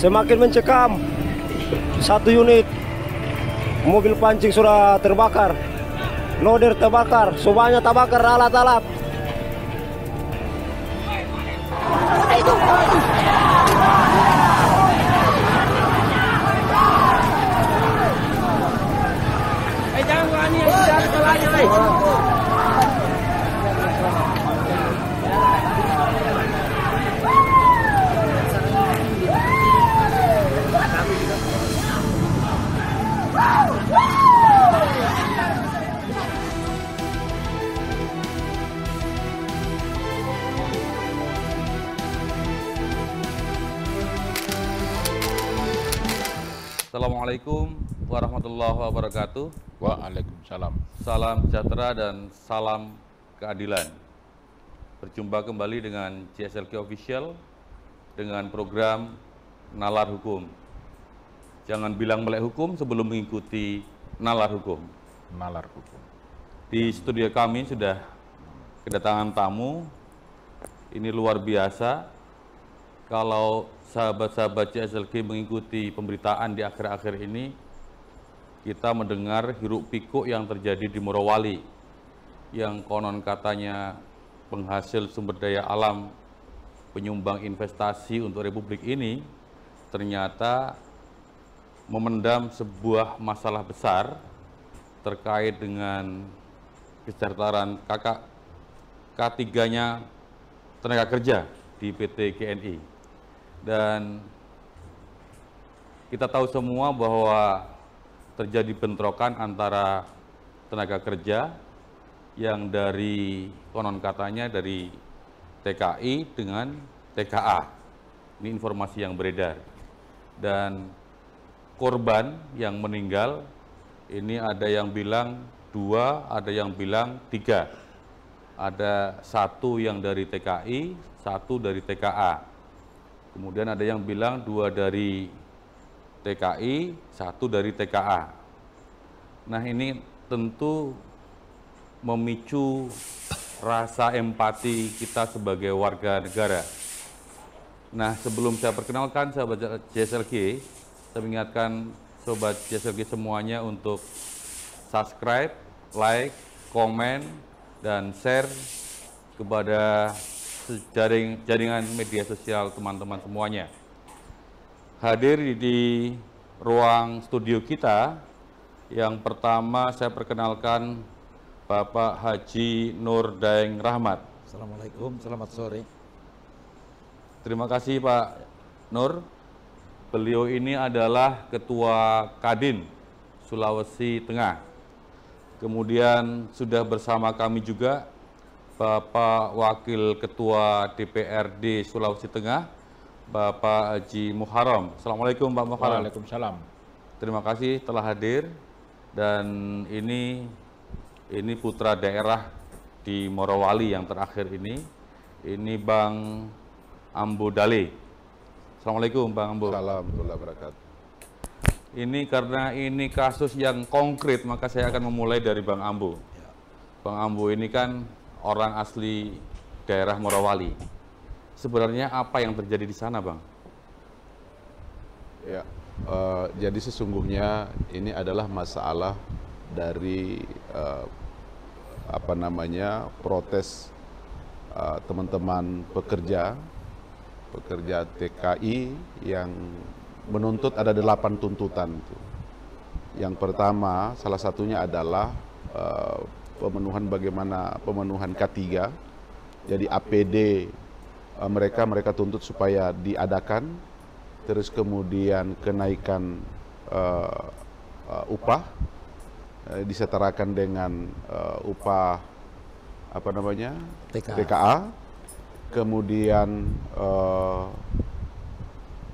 semakin mencekam satu unit mobil pancing sudah terbakar loader terbakar semuanya terbakar alat-alat Assalamualaikum warahmatullahi wabarakatuh. Waalaikumsalam. Salam sejahtera dan salam keadilan. Berjumpa kembali dengan CSLK Official dengan program Nalar Hukum. Jangan bilang melek hukum sebelum mengikuti Nalar Hukum. Nalar Hukum. Di studio kami sudah kedatangan tamu. Ini luar biasa. Kalau sahabat-sahabat CSLK mengikuti pemberitaan di akhir-akhir ini, kita mendengar hiruk pikuk yang terjadi di Morowali, yang konon katanya penghasil sumber daya alam penyumbang investasi untuk Republik ini, ternyata memendam sebuah masalah besar terkait dengan kesetaraan kakak K3-nya tenaga kerja di PT KNI dan kita tahu semua bahwa terjadi bentrokan antara tenaga kerja yang dari konon katanya dari TKI dengan TKA. Ini informasi yang beredar. Dan korban yang meninggal ini ada yang bilang dua, ada yang bilang tiga. Ada satu yang dari TKI, satu dari TKA. Kemudian ada yang bilang dua dari TKI, satu dari TKA. Nah ini tentu memicu rasa empati kita sebagai warga negara. Nah sebelum saya perkenalkan sahabat JSLG, saya mengingatkan sobat JSLG semuanya untuk subscribe, like, komen, dan share kepada jaring, jaringan media sosial teman-teman semuanya. Hadir di ruang studio kita, yang pertama saya perkenalkan Bapak Haji Nur Daeng Rahmat. Assalamualaikum, selamat sore. Terima kasih Pak Nur. Beliau ini adalah Ketua Kadin Sulawesi Tengah. Kemudian sudah bersama kami juga Bapak Wakil Ketua DPRD Sulawesi Tengah, Bapak Haji Muharram. Assalamualaikum Pak Muharram. Waalaikumsalam. Terima kasih telah hadir dan ini ini putra daerah di Morowali yang terakhir ini. Ini Bang Ambu Dali. Assalamualaikum Bang Ambo. Assalamualaikum warahmatullahi Ini karena ini kasus yang konkret, maka saya akan memulai dari Bang Ambu. Ya. Bang Ambu ini kan orang asli daerah Morowali. Sebenarnya apa yang terjadi di sana, Bang? Ya, uh, jadi sesungguhnya ini adalah masalah dari uh, apa namanya protes eh, teman-teman uh, pekerja pekerja TKI yang menuntut ada delapan tuntutan. Yang pertama, salah satunya adalah uh, pemenuhan bagaimana pemenuhan K3. Jadi APD eh, mereka mereka tuntut supaya diadakan terus kemudian kenaikan uh, uh, upah uh, disetarakan dengan uh, upah apa namanya TKA, TKA. kemudian uh,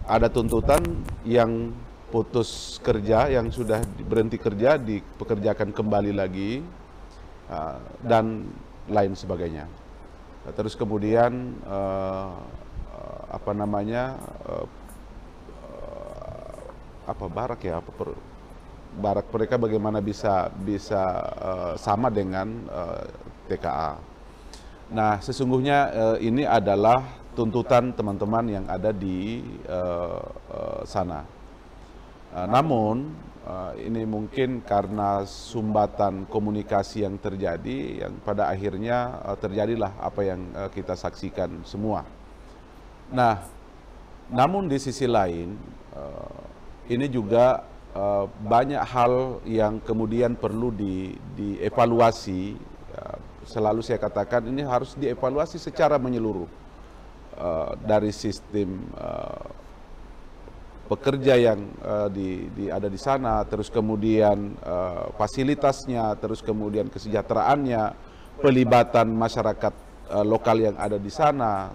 ada tuntutan yang putus kerja yang sudah berhenti kerja dipekerjakan kembali lagi Ah, dan lain sebagainya. Terus kemudian eh, apa namanya eh, apa barak ya apa per, barak mereka bagaimana bisa bisa eh, sama dengan TKA. Nah sesungguhnya ini adalah tuntutan teman-teman yang ada di sana. Ah, namun Eh, ini mungkin karena sumbatan komunikasi yang terjadi, yang pada akhirnya uh, terjadilah apa yang uh, kita saksikan semua. Nah, namun di sisi lain, uh, ini juga uh, banyak hal yang kemudian perlu di, dievaluasi. Uh, selalu saya katakan ini harus dievaluasi secara menyeluruh uh, dari sistem pekerja yang uh, di, di ada di sana, terus kemudian uh, fasilitasnya, terus kemudian kesejahteraannya, pelibatan masyarakat uh, lokal yang ada di sana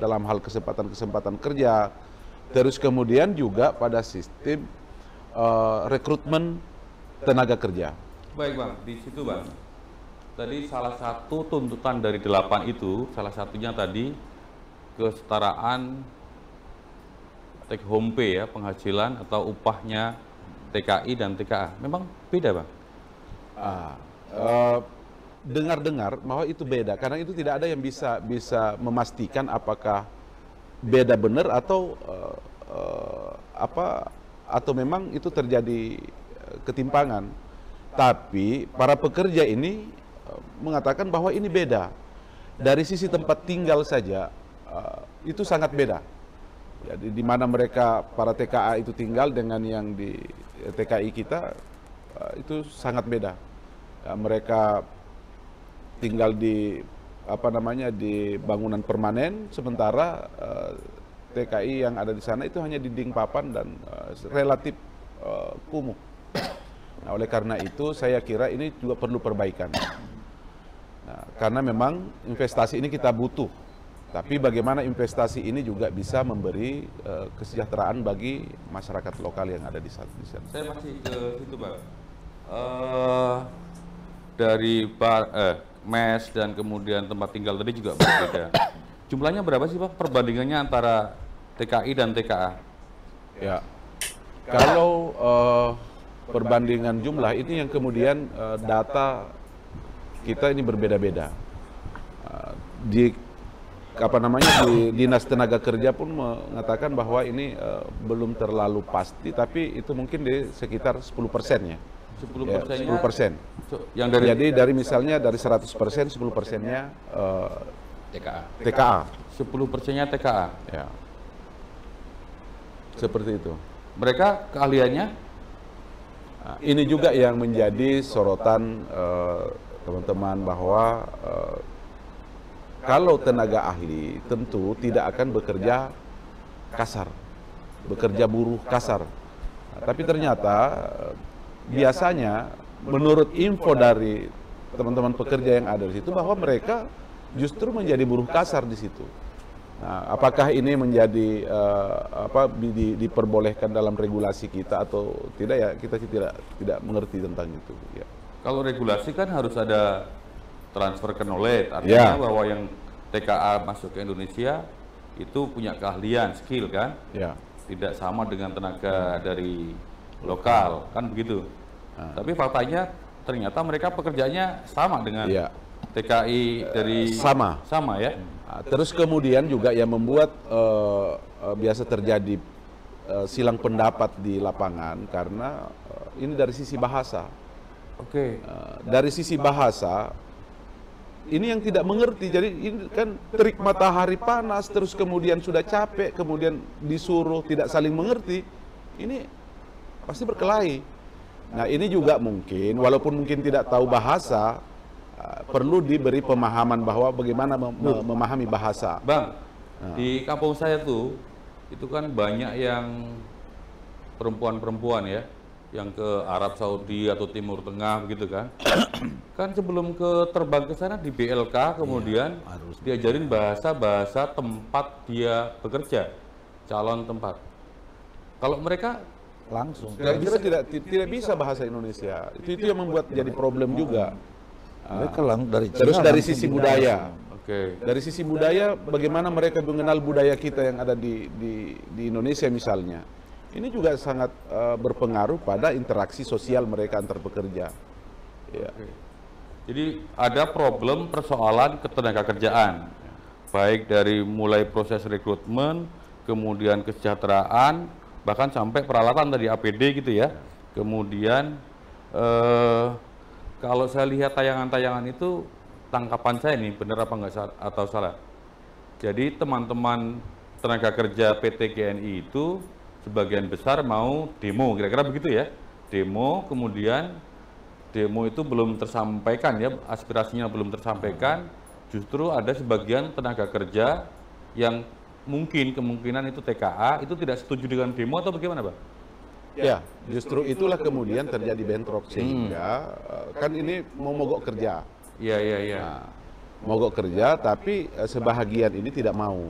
dalam hal kesempatan-kesempatan kerja, terus kemudian juga pada sistem uh, rekrutmen tenaga kerja. Baik bang, di situ bang. Tadi salah satu tuntutan dari delapan itu, salah satunya tadi kesetaraan take home pay ya, penghasilan atau upahnya TKI dan TKA. Memang beda, Bang? Ah, uh, dengar-dengar bahwa itu beda karena itu tidak ada yang bisa bisa memastikan apakah beda benar atau uh, uh, apa atau memang itu terjadi ketimpangan. Tapi para pekerja ini mengatakan bahwa ini beda. Dari sisi tempat tinggal saja uh, itu sangat beda ya, di, di mana mereka para TKA itu tinggal dengan yang di eh, TKI kita eh, itu sangat beda. Ya, mereka tinggal di apa namanya di bangunan permanen, sementara uh, eh, TKI yang ada di sana itu hanya dinding papan dan uh, relatif uh, kumuh. Nah, oleh karena itu saya kira ini juga perlu perbaikan. Nah, karena memang investasi ini kita butuh tapi bagaimana investasi ini juga bisa memberi uh, kesejahteraan bagi masyarakat lokal yang ada di sana. Saya masih ke situ, Pak. Uh, eh, dari bar, eh, mes dan kemudian tempat tinggal tadi juga berbeda. Jumlahnya berapa sih, Pak? Perbandingannya antara TKI dan TKA? Ya. Kalau uh, perbandingan jumlah ini yang kemudian uh, data kita ini berbeda-beda. Uh, di apa namanya di dinas tenaga kerja pun mengatakan bahwa ini uh, belum terlalu pasti tapi itu mungkin di sekitar 10 persennya. 10 Ya, 10 persen. Ya, yang dari jadi dari misalnya dari 100 persen 10 persennya uh, TKA. TKA. 10 persennya TKA. Ya. Seperti itu. Mereka keahliannya? ini juga yang menjadi sorotan eh, teman-teman uh, teman -teman bahwa uh, kalau tenaga ahli tentu tidak akan bekerja kasar, bekerja buruh kasar. Nah, tapi ternyata biasanya menurut info dari teman-teman pekerja yang ada di situ bahwa mereka justru menjadi buruh kasar di situ. Nah, apakah ini menjadi uh, apa di, diperbolehkan dalam regulasi kita atau tidak ya kita tidak tidak mengerti tentang itu. Ya. Kalau regulasi kan harus ada transfer ke knowledge artinya yeah. bahwa yang TKA masuk ke Indonesia itu punya keahlian skill kan yeah. tidak sama dengan tenaga dari lokal kan begitu uh. tapi faktanya ternyata mereka pekerjaannya sama dengan yeah. TKI dari eh, sama sama ya ah, terus kemudian juga yang membuat uh, uh, biasa terjadi uh, silang pendapat di lapangan karena uh, ini dari sisi bahasa oke okay. uh, dari sisi bahasa ini yang tidak mengerti. Jadi ini kan terik matahari panas, terus kemudian sudah capek, kemudian disuruh tidak saling mengerti. Ini pasti berkelahi. Nah ini juga mungkin, walaupun mungkin tidak tahu bahasa, eh, perlu diberi pemahaman bahwa bagaimana mem memahami bahasa. Bang, nah. di kampung saya tuh, itu kan banyak yang perempuan-perempuan ya, yang ke Arab Saudi atau Timur Tengah begitu kan kan sebelum ke terbang ke sana di BLK kemudian ya, harus diajarin bahasa-bahasa tempat dia bekerja calon tempat kalau mereka langsung tidak bisa, tidak tidak bisa bahasa Indonesia itu itu yang membuat jadi problem juga iya. mereka ah. lang dari terus dari sisi budaya Okay. Dari sisi budaya, bagaimana mereka mengenal budaya kita yang ada di, di, di Indonesia misalnya ini juga sangat uh, berpengaruh pada interaksi sosial mereka antar pekerja. Ya. Jadi ada problem persoalan ketenaga kerjaan, baik dari mulai proses rekrutmen, kemudian kesejahteraan, bahkan sampai peralatan dari APD gitu ya. Kemudian eh, kalau saya lihat tayangan-tayangan itu tangkapan saya ini benar apa enggak atau salah. Jadi teman-teman tenaga kerja PT GNI itu sebagian besar mau demo, kira-kira begitu ya. Demo, kemudian demo itu belum tersampaikan ya, aspirasinya belum tersampaikan, justru ada sebagian tenaga kerja yang mungkin kemungkinan itu TKA itu tidak setuju dengan demo atau bagaimana, Pak? Ya, ya justru itulah kemudian terjadi bentrok sehingga hmm. Eh, kan ini mau mogok kerja. Iya, iya, iya. Nah, mogok kerja tapi eh, sebahagian ini tidak mau.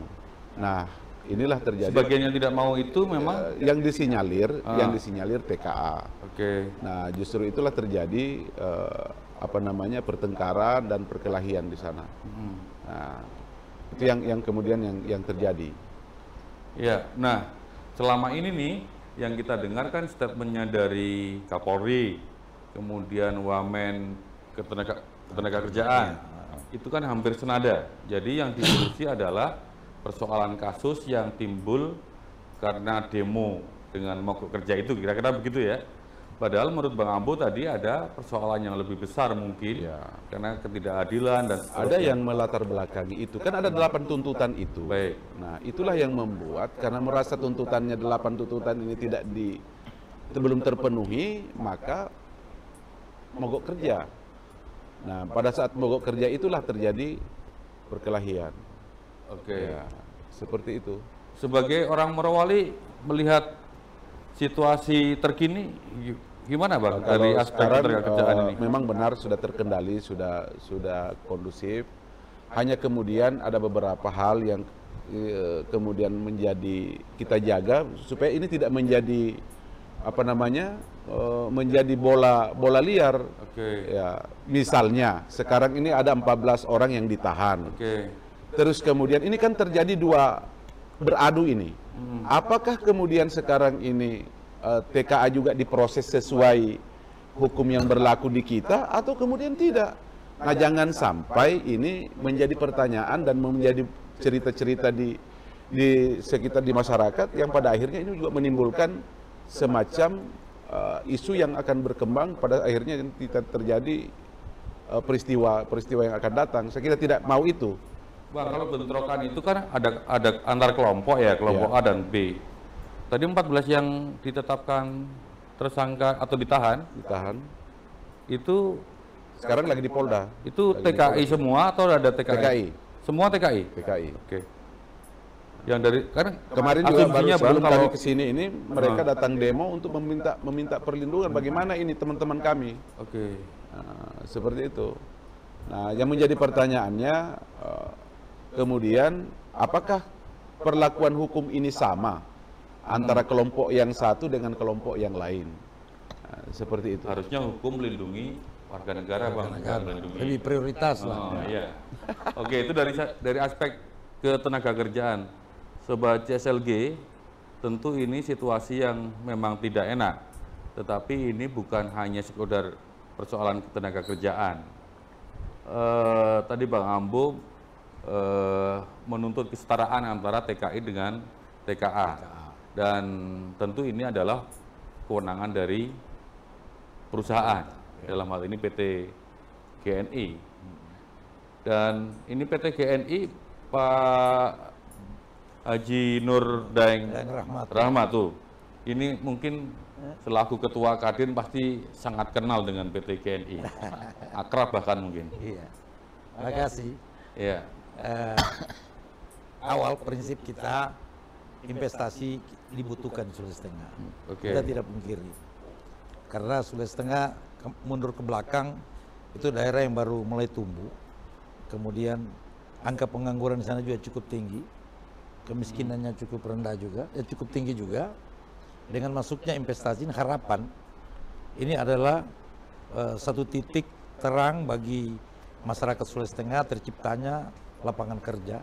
Nah, inilah terjadi. Sebagian yang tidak mau itu memang ya, yang disinyalir, ah. yang disinyalir PKA. Oke. Okay. Nah, justru itulah terjadi eh, apa namanya pertengkaran dan perkelahian di sana. Hmm. Nah, itu yang yang kemudian yang yang terjadi. Ya. Nah, selama ini nih yang kita dengarkan statementnya dari Kapolri, kemudian Wamen ketenaga ketenaga kerjaan, ya. itu kan hampir senada. Jadi yang diurusi adalah persoalan kasus yang timbul karena demo dengan mogok kerja itu kira-kira begitu ya. Padahal menurut Bang Ambo tadi ada persoalan yang lebih besar mungkin ya. karena ketidakadilan dan seterusnya. ada yang melatar belakangi itu kan ada delapan tuntutan itu. Baik. Nah itulah yang membuat karena merasa tuntutannya delapan tuntutan ini tidak di belum terpenuhi maka mogok kerja. Nah pada saat mogok kerja itulah terjadi perkelahian. Oke. Okay. Ya, seperti itu. Sebagai orang Morowali melihat situasi terkini gimana bang Kalau dari aspek kerjaan eh, ini? Memang benar sudah terkendali, sudah sudah kondusif. Hanya kemudian ada beberapa hal yang eh, kemudian menjadi kita jaga supaya ini tidak menjadi apa namanya eh, menjadi bola bola liar. Okay. Ya, misalnya sekarang ini ada 14 orang yang ditahan. Okay Terus kemudian ini kan terjadi dua beradu ini. Apakah kemudian sekarang ini uh, eh, TKA juga diproses sesuai hukum yang berlaku di kita atau kemudian tidak? Nah, jangan sampai ini menjadi pertanyaan dan menjadi cerita-cerita di di sekitar di masyarakat yang pada akhirnya ini juga menimbulkan semacam uh, isu yang akan berkembang pada akhirnya tidak terjadi peristiwa-peristiwa eh, uh, yang akan datang. Saya kira tidak mau itu. Bang, kalau bentrokan itu kan ada ada antar kelompok ya, kelompok yeah. A dan B. Tadi 14 yang ditetapkan tersangka atau ditahan, ditahan. Itu sekarang lagi di Polda. Itu TKI Polda. semua atau ada TKI? TKI. Semua TKI. TKI. Oke. Yang dari kan kemarin juga baru sebelum kalau, kami sini ini mereka nah. datang demo untuk meminta meminta perlindungan bagaimana ini teman-teman kami. Oke. Nah, seperti itu. Nah, yang menjadi pertanyaannya uh, Kemudian apakah perlakuan hukum ini sama antara kelompok yang satu dengan kelompok yang lain? Nah, seperti itu. Harusnya hukum melindungi warga negara, warga Negara. Melindungi. Lebih prioritas lah. Oh, iya. Oke, itu dari dari aspek ketenaga kerjaan. Sobat CSLG, tentu ini situasi yang memang tidak enak. Tetapi ini bukan hanya sekedar persoalan ketenaga kerjaan. E, tadi Bang Ambo eh, menuntut kesetaraan antara TKI dengan TKA. TKA. Dan tentu ini adalah kewenangan dari perusahaan. Ya. Dalam hal ini PT GNI. Dan ini PT GNI Pak Haji Nur Daeng Rahmat tuh Ini mungkin ya. selaku ketua Kadin pasti sangat kenal dengan PT GNI. Akrab bahkan mungkin. Iya. Terima kasih. Iya eh, awal prinsip kita investasi dibutuhkan Sulawesi Tengah. Okay. Kita tidak pungkiri. Karena Sulawesi Tengah ke, mundur ke belakang itu daerah yang baru mulai tumbuh. Kemudian angka pengangguran di sana juga cukup tinggi. Kemiskinannya cukup rendah juga, eh, cukup tinggi juga. Dengan masuknya investasi ini harapan ini adalah uh, satu titik terang bagi masyarakat Sulawesi Tengah terciptanya lapangan kerja,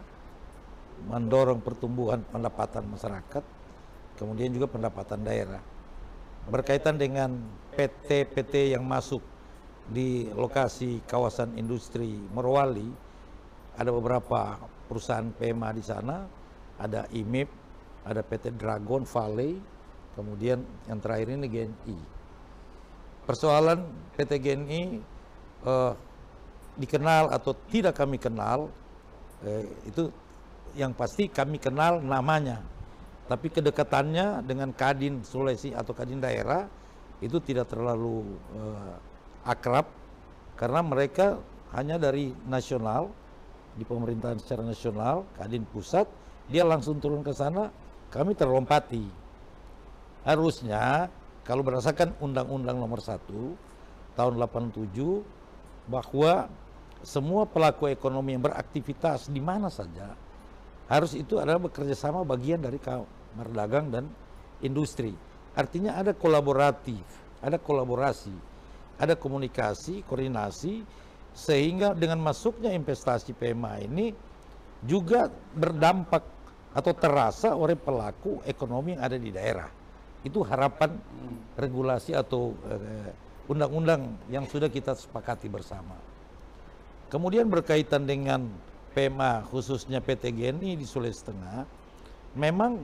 mendorong pertumbuhan pendapatan masyarakat, kemudian juga pendapatan daerah. Berkaitan dengan PT-PT yang masuk di lokasi kawasan industri Merwali ada beberapa perusahaan PMA di sana, ada IMIP, ada PT Dragon Valley, kemudian yang terakhir ini GNI. Persoalan PT GNI eh, dikenal atau tidak kami kenal eh, itu yang pasti kami kenal namanya tapi kedekatannya dengan Kadin Sulawesi atau Kadin daerah itu tidak terlalu eh, akrab karena mereka hanya dari nasional di pemerintahan secara nasional Kadin pusat dia langsung turun ke sana kami terlompati harusnya kalau berdasarkan undang-undang nomor 1 tahun 87 bahwa semua pelaku ekonomi yang beraktivitas di mana saja harus itu adalah bekerja sama bagian dari kamar dagang dan industri. Artinya ada kolaboratif, ada kolaborasi, ada komunikasi, koordinasi sehingga dengan masuknya investasi PMA ini juga berdampak atau terasa oleh pelaku ekonomi yang ada di daerah. Itu harapan hmm. regulasi atau eh, undang-undang yang sudah kita sepakati bersama. Kemudian berkaitan dengan PMA khususnya PT GNI di Sulawesi Tengah, memang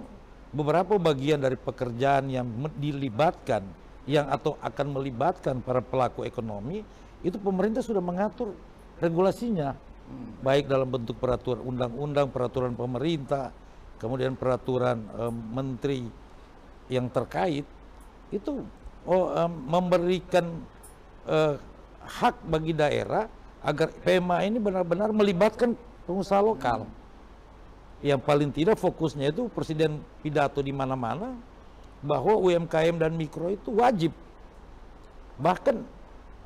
beberapa bagian dari pekerjaan yang dilibatkan yang atau akan melibatkan para pelaku ekonomi itu pemerintah sudah mengatur regulasinya hmm. baik dalam bentuk peraturan undang-undang, peraturan pemerintah, kemudian peraturan um, menteri yang terkait itu oh, um, memberikan uh, hak bagi daerah agar PMA ini benar-benar melibatkan pengusaha lokal. Yang paling tidak fokusnya itu presiden pidato di mana-mana bahwa UMKM dan mikro itu wajib. Bahkan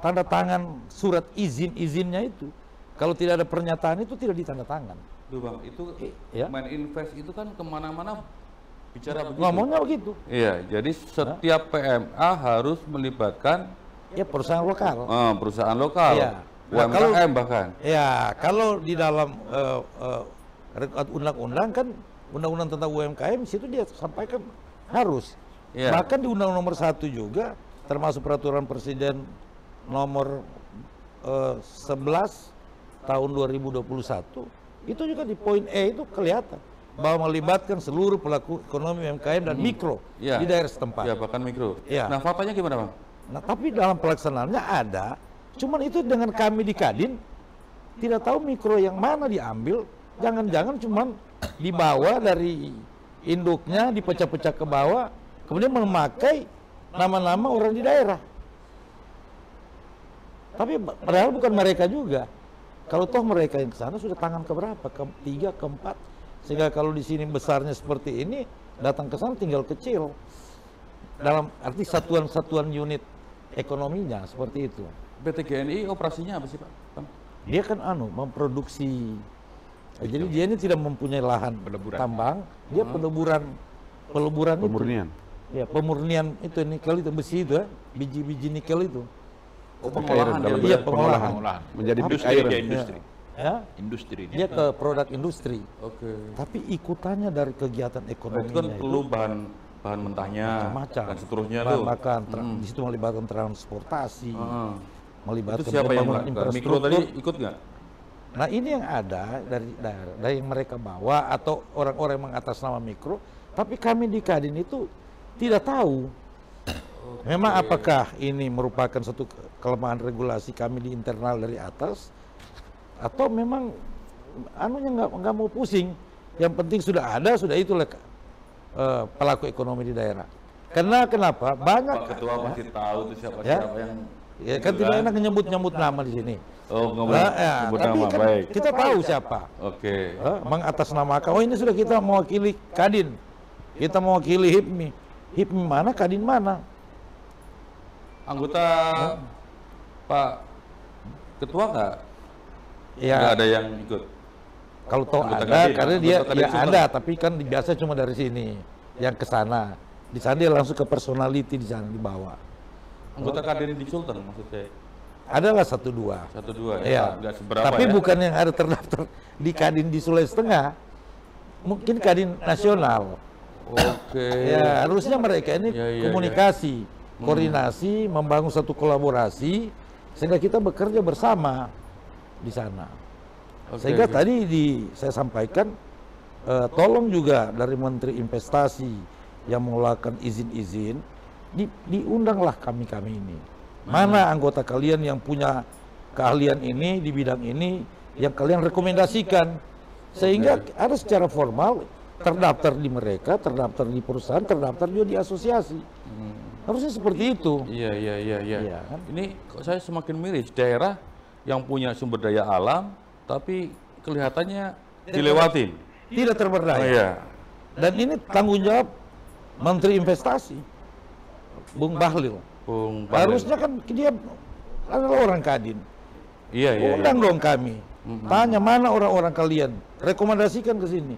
tanda tangan surat izin-izinnya itu kalau tidak ada pernyataan itu tidak ditanda tangan. Duh bang, itu ya? main invest itu kan kemana-mana bicara begitu. Ngomongnya begitu. Iya, jadi setiap PMA harus melibatkan ya perusahaan lokal. Eh, perusahaan lokal. Iya. Nah, nah bahkan. Ya, kalau di dalam uh, uh, undang-undang kan undang-undang tentang UMKM situ dia sampaikan harus. Ya. Bahkan di undang nomor satu juga termasuk peraturan presiden nomor uh, eh, 11 tahun 2021 itu juga di poin E itu kelihatan bahwa melibatkan seluruh pelaku ekonomi UMKM dan hmm. mikro ya. di daerah setempat. Ya, bahkan mikro. Ya. Nah, faktanya gimana, Bang? Nah, tapi dalam pelaksanaannya ada Cuman itu dengan kami di Kadin tidak tahu mikro yang mana diambil, jangan-jangan cuman dibawa dari induknya dipecah-pecah ke bawah, kemudian memakai nama-nama orang di daerah. Tapi padahal bukan mereka juga. Kalau toh mereka yang ke sana sudah tangan ke berapa? Ke tiga, keempat, Sehingga kalau di sini besarnya seperti ini, datang ke sana tinggal kecil. Dalam arti satuan-satuan unit ekonominya seperti itu. PT GNI operasinya apa sih Pak? Dia kan anu memproduksi. Betul. Jadi dia ini tidak mempunyai lahan peleburan. tambang, dia hmm. peleburan peleburan pemurnian. itu. Ya, pemurnian itu nikel itu besi itu, eh. biji-biji nikel itu. Oh, pengolahan. Ya, iya, pengolahan. pengolahan. Menjadi industri, ya, industri. Ya ya industri dia ke produk industri oke okay. tapi ikutannya dari kegiatan ekonomi itu kan perlu bahan bahan mentahnya macam dan seterusnya bahan makan hmm. di situ melibatkan transportasi hmm melibatkan itu siapa yang Mikro tadi ikut nggak? Nah ini yang ada dari dari, dari yang mereka bawa atau orang-orang yang mengatas nama mikro, tapi kami di Kadin itu tidak tahu. Okay. Memang apakah ini merupakan satu kelemahan regulasi kami di internal dari atas, atau memang anunya nggak nggak mau pusing. Yang penting sudah ada, sudah itulah uh, eh, pelaku ekonomi di daerah. Karena kenapa? Banyak Pak Ketua pasti tahu itu siapa-siapa ya. yang Ya, kan gitu tidak kan? enak nyebut-nyebut nama di sini. Oh, nah, ya, nyebut tapi nama. Kan Baik. Kita tahu siapa. Oke. Okay. Eh, kau Oh, ini sudah kita mewakili Kadin. Kita mewakili HIPMI. HIPMI mana, Kadin mana? Anggota ya. Pak Ketua nggak? Ya. Nggak ada yang ikut. Kalau tahu ada, Kadin, karena dia ya ada, tapi kan biasa cuma dari sini, yang ke sana. Di sana dia langsung ke personality di sana dibawa. Anggota kadin di Sultan maksud Adalah satu dua. Satu dua ya. ya. seberapa Tapi ya. bukan yang harus terdaftar di Kadin di Sulawesi Tengah. Mungkin Kadin nasional. Oke. Okay. ya, harusnya mereka ini ya, ya, ya. komunikasi, ya. koordinasi, hmm. membangun satu kolaborasi sehingga kita bekerja bersama di sana. Okay, sehingga okay. tadi di saya sampaikan eh, tolong juga dari Menteri Investasi yang mengeluarkan izin-izin di, diundanglah kami-kami ini. Hmm. Mana hmm. anggota kalian yang punya keahlian ini di bidang ini yang kalian rekomendasikan sehingga ada secara formal terdaftar di mereka, terdaftar di perusahaan, terdaftar juga di asosiasi. Hmm. Harusnya seperti itu. Iya, iya, iya, iya. Ya, kan? Ini saya semakin miris daerah yang punya sumber daya alam tapi kelihatannya tidak dilewatin. Tidak terberdaya. Oh, iya. Dan ini tanggung jawab Menteri Investasi. Bung Bahlil. Bung Bahlil. Harusnya kan dia adalah orang Kadin. Iya, iya, iya. Undang iya. dong kami. Mm-hmm. Tanya mana orang-orang kalian. Rekomendasikan ke sini.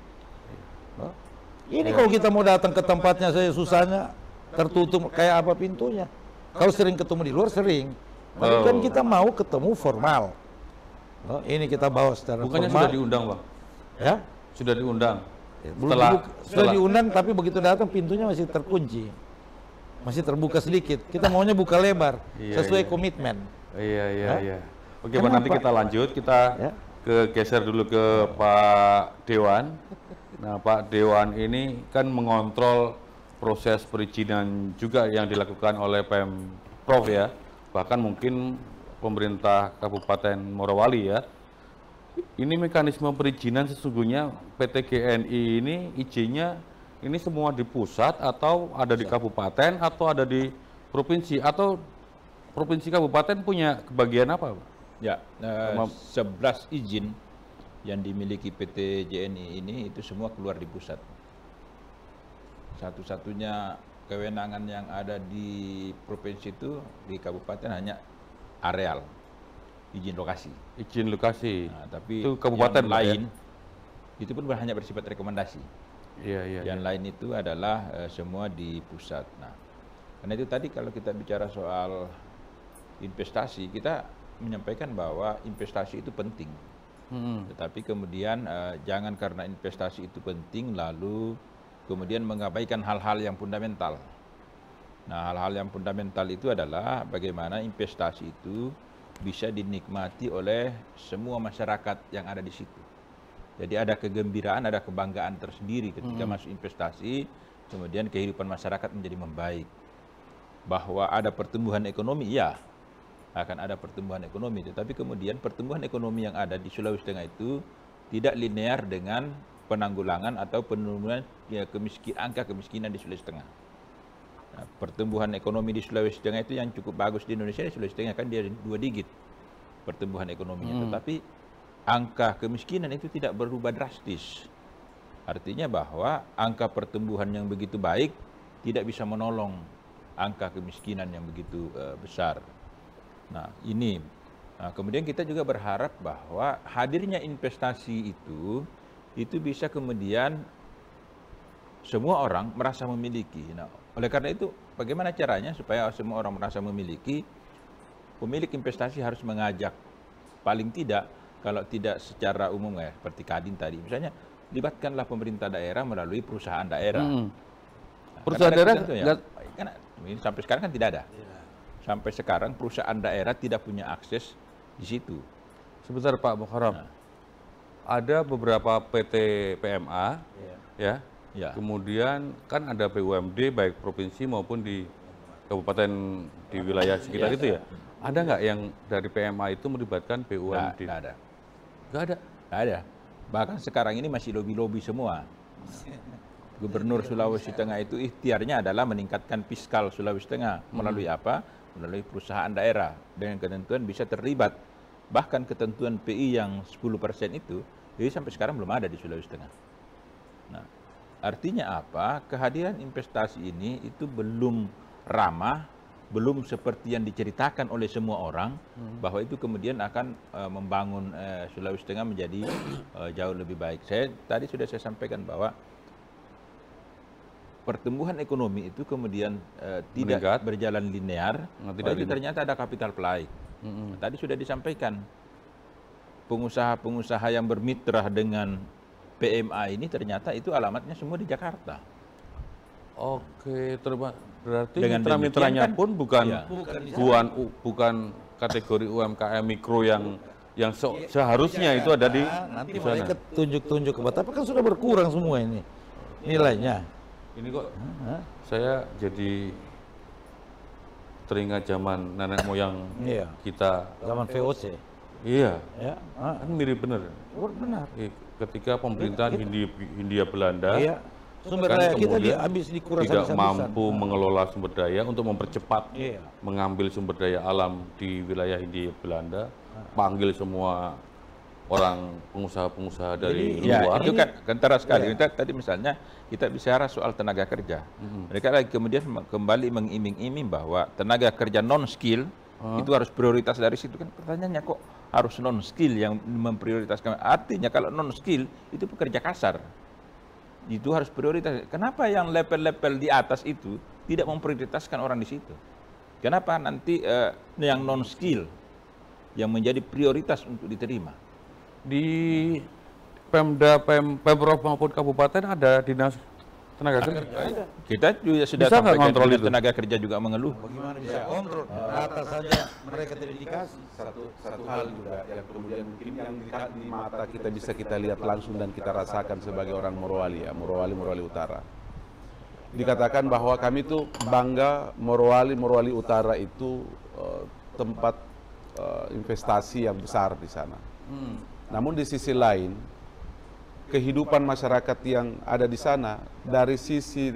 Ini ya. kalau kita mau datang ke tempatnya saya susahnya tertutup kayak apa pintunya. Kalau sering ketemu di luar sering. Tapi oh. kan kita mau ketemu formal. Oh, ini kita bawa secara Bukannya formal. sudah diundang, Bang? Ya? Sudah diundang. Belum setelah, setelah. sudah diundang tapi begitu datang pintunya masih terkunci masih terbuka sedikit. Kita maunya buka lebar iya, sesuai iya. komitmen. Iya iya ya? iya. Oke, Pak nanti kita lanjut kita ya? ke geser dulu ke Pak Dewan. Nah, Pak Dewan ini kan mengontrol proses perizinan juga yang dilakukan oleh Pemprov ya. Bahkan mungkin pemerintah Kabupaten Morowali ya. Ini mekanisme perizinan sesungguhnya PT GNI ini izinnya ini semua di pusat atau ada di kabupaten atau ada di provinsi atau provinsi kabupaten punya kebagian apa Ya, eh, 11 izin yang dimiliki PT JNI ini itu semua keluar di pusat. Satu-satunya kewenangan yang ada di provinsi itu di kabupaten hanya areal izin lokasi. Izin lokasi. Nah, tapi itu kabupaten yang ya? lain ya? itu pun hanya bersifat rekomendasi. Ya, ya, yang ya. lain itu adalah uh, semua di pusat. Nah, karena itu tadi kalau kita bicara soal investasi, kita menyampaikan bahwa investasi itu penting. Hmm. Tetapi kemudian uh, jangan karena investasi itu penting lalu kemudian mengabaikan hal-hal yang fundamental. Nah, hal-hal yang fundamental itu adalah bagaimana investasi itu bisa dinikmati oleh semua masyarakat yang ada di situ. Jadi ada kegembiraan, ada kebanggaan tersendiri ketika hmm. masuk investasi, kemudian kehidupan masyarakat menjadi membaik. Bahwa ada pertumbuhan ekonomi, ya akan ada pertumbuhan ekonomi, tetapi kemudian pertumbuhan ekonomi yang ada di Sulawesi Tengah itu tidak linear dengan penanggulangan atau penurunan ya, kemiskin, angka kemiskinan di Sulawesi Tengah. Nah, pertumbuhan ekonomi di Sulawesi Tengah itu yang cukup bagus di Indonesia di Sulawesi Tengah kan dia dua digit pertumbuhan ekonominya, hmm. tetapi angka kemiskinan itu tidak berubah drastis. Artinya bahwa angka pertumbuhan yang begitu baik tidak bisa menolong angka kemiskinan yang begitu uh, besar. Nah, ini. Nah, kemudian kita juga berharap bahwa hadirnya investasi itu itu bisa kemudian semua orang merasa memiliki. Nah, oleh karena itu, bagaimana caranya supaya semua orang merasa memiliki? Pemilik investasi harus mengajak paling tidak kalau tidak secara umum ya seperti Kadin tadi misalnya libatkanlah pemerintah daerah melalui perusahaan daerah. Hmm. perusahaan daerah ya, karena ini sampai sekarang kan tidak ada. Iya. Sampai sekarang perusahaan daerah tidak punya akses di situ. Sebentar Pak Mukharam. Nah. Ada beberapa PT PMA iya. ya. ya. Ya. Kemudian kan ada BUMD baik provinsi maupun di kabupaten di wilayah sekitar ya, itu ya. Iya. Ada nggak yang dari PMA itu melibatkan BUMD? Tidak ada. Gak ada. Gak ada. Bahkan sekarang ini masih lobby-lobby semua. Gubernur Sulawesi Tengah itu ikhtiarnya adalah meningkatkan fiskal Sulawesi Tengah hmm. melalui apa? Melalui perusahaan daerah dengan ketentuan bisa terlibat. Bahkan ketentuan PI yang 10% itu, jadi sampai sekarang belum ada di Sulawesi Tengah. Nah, artinya apa? Kehadiran investasi ini itu belum ramah belum seperti yang diceritakan oleh semua orang hmm. bahwa itu kemudian akan uh, membangun uh, Sulawesi Tengah menjadi uh, jauh lebih baik. Saya tadi sudah saya sampaikan bahwa pertumbuhan ekonomi itu kemudian uh, tidak Meningkat. berjalan linear, nah, tidak itu ternyata ada kapital play. Hmm. Nah, tadi sudah disampaikan pengusaha-pengusaha yang bermitra dengan PMA ini ternyata itu alamatnya semua di Jakarta. Oke, terima berarti mitra-mitranya kan, pun bukan, ya. bukan u, bukan kategori UMKM mikro yang yang se iya, seharusnya iya, itu ada di iya. nanti mulai ketunjuk-tunjuk ke tapi kan sudah berkurang semua ini nilainya. Ini kok Hah? saya jadi teringat zaman nenek moyang iya. kita zaman VOC. Iya. Ya. Ah. Kan mirip benar. Benar. Ketika pemerintahan Hindia, Hindia Belanda iya sumber kan daya kita dia habis dikuras tidak mampu mengelola sumber daya untuk mempercepat yeah. mengambil sumber daya alam di wilayah di Belanda panggil semua orang pengusaha-pengusaha dari Jadi, ya, luar. Ya, itu kan iya. kentara sekali. yeah. tadi misalnya kita bicara soal tenaga kerja. Hmm. Mereka lagi kemudian kembali mengiming-iming bahwa tenaga kerja non skill hmm. itu harus prioritas dari situ kan pertanyaannya kok harus non skill yang memprioritaskan. Artinya kalau non skill itu pekerja kasar itu harus prioritas. Kenapa yang level-level di atas itu tidak memprioritaskan orang di situ? Kenapa nanti eh, yang non skill yang menjadi prioritas untuk diterima? Di Pemda, Pem, Pemprov maupun kabupaten ada dinas tenaga kerja. kerja. Kita juga sudah bisa sampaikan kontrol itu? tenaga kerja juga mengeluh. Bagaimana bisa kontrol? Rata saja mereka terindikasi. Satu, satu hal juga yang kemudian mungkin yang di, di mata kita bisa kita lihat langsung dan kita rasakan sebagai orang Morowali ya, Morowali, Morowali Utara. Dikatakan bahwa kami itu bangga Morowali, Morowali Utara itu uh, tempat uh, investasi yang besar di sana. Hmm. Namun di sisi lain, kehidupan masyarakat yang ada di sana dari sisi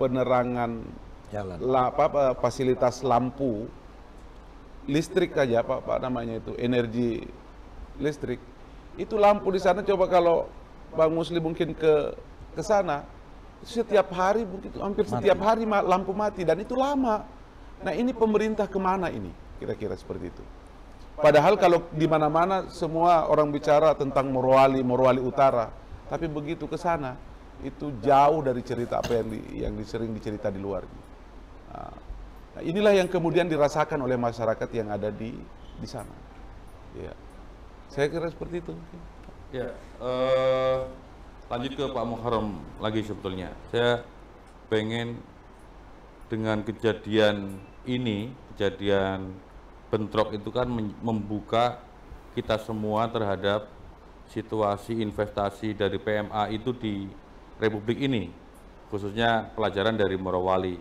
penerangan Jalan. apa, apa, fasilitas lampu listrik aja apa, apa namanya itu energi listrik itu lampu di sana coba kalau Bang musli mungkin ke ke sana setiap hari mungkin hampir mati. setiap hari lampu mati dan itu lama nah ini pemerintah kemana ini kira-kira seperti itu padahal kalau di mana-mana semua orang bicara tentang Morowali Morowali Utara tapi begitu ke sana, itu jauh dari cerita apa yang, di, yang sering dicerita di luar. Ah, nah, inilah yang kemudian dirasakan oleh masyarakat yang ada di di sana. Ya. Saya kira seperti itu. Ya, uh, lanjut ke Pak Muharram lagi sebetulnya. Saya pengen dengan kejadian ini, kejadian bentrok itu kan membuka kita semua terhadap situasi investasi dari PMA itu di Republik ini, khususnya pelajaran dari Morowali.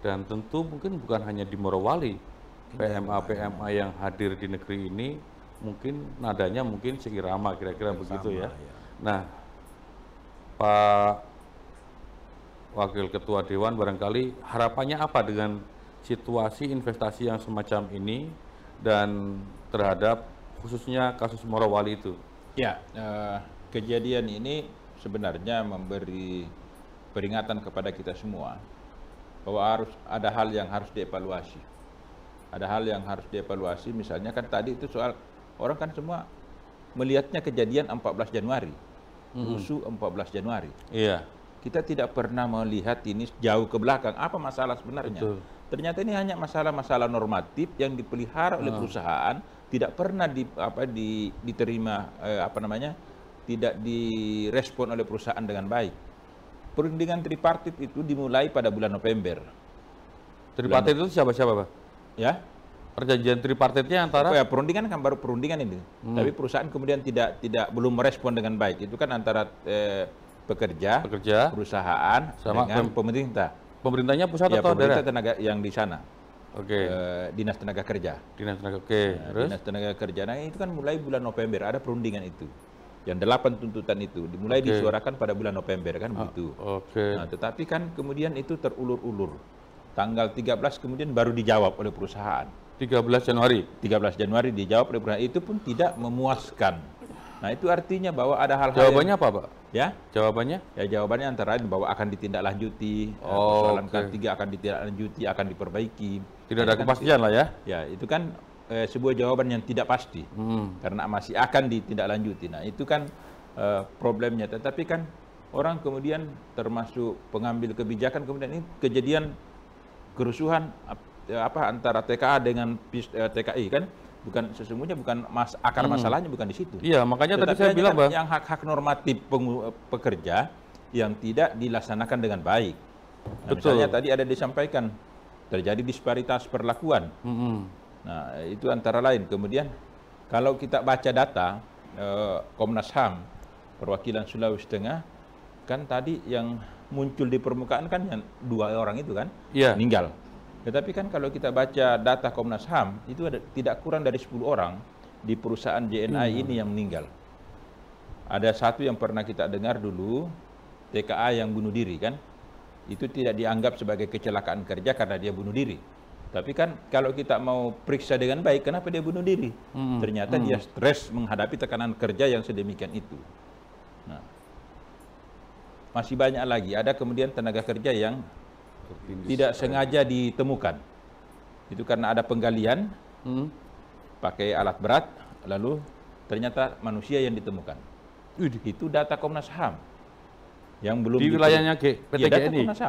Dan tentu mungkin bukan hanya di Morowali, PMA-PMA iya, iya. yang hadir di negeri ini mungkin nadanya mungkin seirama kira-kira begitu ya. ya. Nah, Pak Wakil Ketua Dewan barangkali harapannya apa dengan situasi investasi yang semacam ini dan terhadap khususnya kasus Morowali itu? Ya, eh, kejadian ini sebenarnya memberi peringatan kepada kita semua bahwa harus ada hal yang harus dievaluasi. Ada hal yang harus dievaluasi, misalnya kan tadi itu soal orang kan semua melihatnya kejadian 14 Januari, hmm. rusuh mm -hmm. 14 Januari. Iya. Kita tidak pernah melihat ini jauh ke belakang apa masalah sebenarnya. Betul. Ternyata ini hanya masalah-masalah normatif yang dipelihara oleh hmm. perusahaan tidak pernah di, apa, di, diterima eh, apa namanya tidak direspon oleh perusahaan dengan baik. Perundingan tripartit itu dimulai pada bulan November. Tripartit itu siapa-siapa, Pak? Ya, perjanjian tripartitnya antara oh ya, perundingan kan baru perundingan ini hmm. tapi perusahaan kemudian tidak tidak belum merespon dengan baik itu kan antara eh, pekerja, pekerja perusahaan sama dengan pemerintah pemerintahnya pusat ya, atau pemerintah daerah tenaga yang di sana okay. uh, eh, dinas tenaga kerja. Dinas tenaga kerja. Okay. Nah, Dinas tenaga kerja. Nah itu kan mulai bulan November ada perundingan itu. Yang delapan tuntutan itu dimulai okay. disuarakan pada bulan November kan ah, begitu. Oke. Okay. Nah, tetapi kan kemudian itu terulur-ulur. Tanggal 13 kemudian baru dijawab oleh perusahaan. 13 Januari. 13 Januari dijawab oleh perusahaan itu pun tidak memuaskan. Nah, itu artinya bahwa ada hal-hal Jawabannya yang... apa, Pak? Ya? Jawabannya? Ya jawabannya antara lain bahwa akan ditindaklanjuti, ya, oh, persoalan okay. ketiga akan ditindaklanjuti, akan diperbaiki. Tidak ya, ada kan, kepastian lah ya? Ya, itu kan eh, sebuah jawaban yang tidak pasti, hmm. karena masih akan ditindaklanjuti. Nah, itu kan eh, problemnya. Tetapi kan orang kemudian termasuk pengambil kebijakan kemudian ini kejadian kerusuhan apa antara TKA dengan TKI eh, kan? bukan sesungguhnya bukan mas, akar hmm. masalahnya bukan di situ. Iya, makanya Tetapi tadi saya bilang, kan bahwa yang hak-hak normatif pekerja yang tidak dilaksanakan dengan baik. Nah, Betul. Misalnya tadi ada disampaikan terjadi disparitas perlakuan. Hmm. Nah, itu antara lain. Kemudian kalau kita baca data eh, Komnas HAM perwakilan Sulawesi Tengah kan tadi yang muncul di permukaan kan yang dua orang itu kan yeah. meninggal. Tetapi kan kalau kita baca data Komnas HAM, itu ada, tidak kurang dari 10 orang di perusahaan JNI hmm. Iya. ini yang meninggal. Ada satu yang pernah kita dengar dulu, TKA yang bunuh diri kan. Itu tidak dianggap sebagai kecelakaan kerja karena dia bunuh diri. Tapi kan kalau kita mau periksa dengan baik, kenapa dia bunuh diri? Hmm. Ternyata hmm. dia stres menghadapi tekanan kerja yang sedemikian itu. Nah, masih banyak lagi. Ada kemudian tenaga kerja yang tidak sengaja ditemukan. Itu karena ada penggalian hmm. pakai alat berat, lalu ternyata manusia yang ditemukan. Udah. Itu data Komnas HAM yang belum di wilayahnya ke PT ya, ini. Komnas